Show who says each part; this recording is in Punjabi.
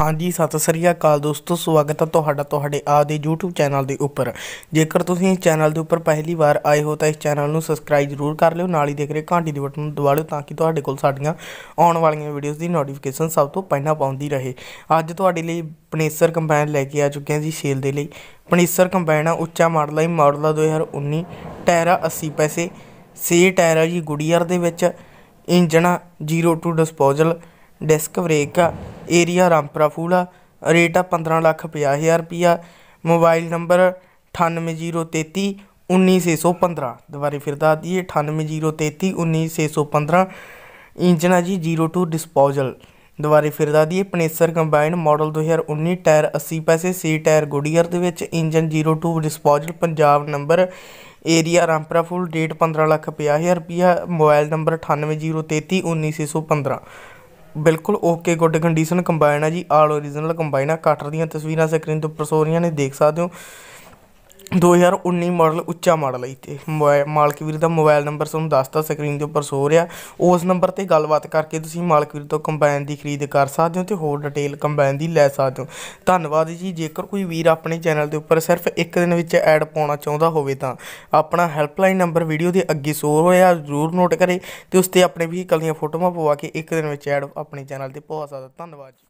Speaker 1: ਹਾਂਜੀ ਸਤਿ ਸ੍ਰੀ ਅਕਾਲ ਦੋਸਤੋ ਸਵਾਗਤ ਹੈ ਤੁਹਾਡਾ ਤੁਹਾਡੇ ਆ ਦੇ YouTube ਚੈਨਲ ਦੇ ਉੱਪਰ ਜੇਕਰ ਤੁਸੀਂ ਇਸ ਚੈਨਲ ਦੇ ਉੱਪਰ ਪਹਿਲੀ ਵਾਰ ਆਏ ਹੋ ਤਾਂ ਇਸ ਚੈਨਲ ਨੂੰ ਸਬਸਕ੍ਰਾਈਬ ਜ਼ਰੂਰ ਕਰ ਲਿਓ ਨਾਲ ਹੀ ਦੇਖ ਰਹੇ ਘੰਟੀ ਦੇ ਬਟਨ ਨੂੰ ਦਬਾ ਲਿਓ ਤਾਂ ਕਿ ਤੁਹਾਡੇ ਕੋਲ ਸਾਡੀਆਂ ਆਉਣ ਵਾਲੀਆਂ ਵੀਡੀਓਜ਼ ਦੀ ਨੋਟੀਫਿਕੇਸ਼ਨ ਸਭ ਤੋਂ ਪਹਿਲਾਂ ਪਹੁੰਚਦੀ ਰਹੇ ਅੱਜ ਤੁਹਾਡੇ ਲਈ ਪਨੇਸਰ ਕੰਬਾਈਨ ਲੈ ਕੇ ਆ ਚੁੱਕੇ ਹਾਂ ਜੀ ਸੇਲ ਦੇ ਲਈ ਪਨੇਸਰ ਕੰਬਾਈਨ ਆ ਉੱਚਾ ਮਾਡਲ ਹੈ ਮਾਡਲ 2019 ਟਾਇਰਾ 80 ਪੈਸੇ ਸੇ ਟਾਇਰਾ ਜੀ ਗੁਡੀਅਰ ਦੇ ਵਿੱਚ engine 0 two disposal disc brake area Rampura Phula rate ਆ 15 ਲੱਖ 50000 ਰੁਪਿਆ ਮੋਬਾਈਲ ਨੰਬਰ 9803319615 ਦੁਬਾਰੇ ਫਿਰ ਦੱਸ ਦਈਏ 9803319615 ਇੰਜਨ ਆ ਜੀ 02 ਡਿਸਪੋਜ਼ਲ ਦੁਬਾਰੇ ਫਿਰ ਦੱਸ ਦਈਏ ਪਨੇਸਰ ਕੰਬਾਈਨ ਮਾਡਲ 2019 ਟਾਇਰ 80 ਪੈਸੇ ਸੀ ਟਾਇਰ ਗੁਡੀਅਰ ਦੇ ਵਿੱਚ engine 02 disposal Punjab number area Rampura Phul date 15 lakh 50000 ਰੁਪਿਆ ਮੋਬਾਈਲ ਨੰਬਰ 9803319615 ਬਿਲਕੁਲ ਓਕੇ ਗੁੱਡ ਕੰਡੀਸ਼ਨ ਕੰਬਾਈਨ ਹੈ ਜੀ ਆਲ origignal ਕੰਬਾਈਨ ਆ ਕਟਰ ਦੀਆਂ ਤਸਵੀਰਾਂ ਸਕਰੀਨ ਦੇ ਉੱਪਰ ਨੇ ਦੇਖ ਸਕਦੇ ਹੋ 2019 ਮਾਡਲ ਉੱਚਾ ਮਾਡਲ ਹੈ ਤੇ ਮਾਲਕ ਵੀਰ ਦਾ ਮੋਬਾਈਲ ਨੰਬਰ ਤੁਹਾਨੂੰ ਦੱਸਤਾ ਸਕਰੀਨ ਦੇ ਉੱਪਰ ਸੋ ਰਿਹਾ ਉਸ ਨੰਬਰ 'ਤੇ ਗੱਲਬਾਤ ਕਰਕੇ ਤੁਸੀਂ ਮਾਲਕ ਵੀਰ ਤੋਂ ਕੰਬਾਈਨ ਦੀ ਖਰੀਦ ਕਰ ਸਕਦੇ ਹੋ ਤੇ ਹੋਰ ਡਿਟੇਲ ਕੰਬਾਈਨ ਦੀ ਲੈ ਸਕਦੇ ਹੋ ਧੰਨਵਾਦ ਜੀ ਜੇਕਰ ਕੋਈ ਵੀਰ ਆਪਣੇ ਚੈਨਲ ਦੇ ਉੱਪਰ ਸਿਰਫ ਇੱਕ ਦਿਨ ਵਿੱਚ ਐਡ ਪਾਉਣਾ ਚਾਹੁੰਦਾ ਹੋਵੇ ਤਾਂ ਆਪਣਾ ਹੈਲਪਲਾਈਨ ਨੰਬਰ ਵੀਡੀਓ ਦੇ ਅੱਗੇ ਸੋ ਰਿਹਾ ਜ਼ਰੂਰ ਨੋਟ ਕਰੇ ਤੇ ਉਸ ਤੇ ਆਪਣੇ ਵਹੀਕਲ ਦੀਆਂ ਫੋਟੋਆਂ ਪਵਾ ਕੇ ਇੱਕ ਦਿਨ ਵਿੱਚ ਐਡ ਆਪਣੇ ਚੈਨਲ 'ਤੇ ਪਵਾ ਸਕਦਾ ਧੰਨਵਾਦ ਜੀ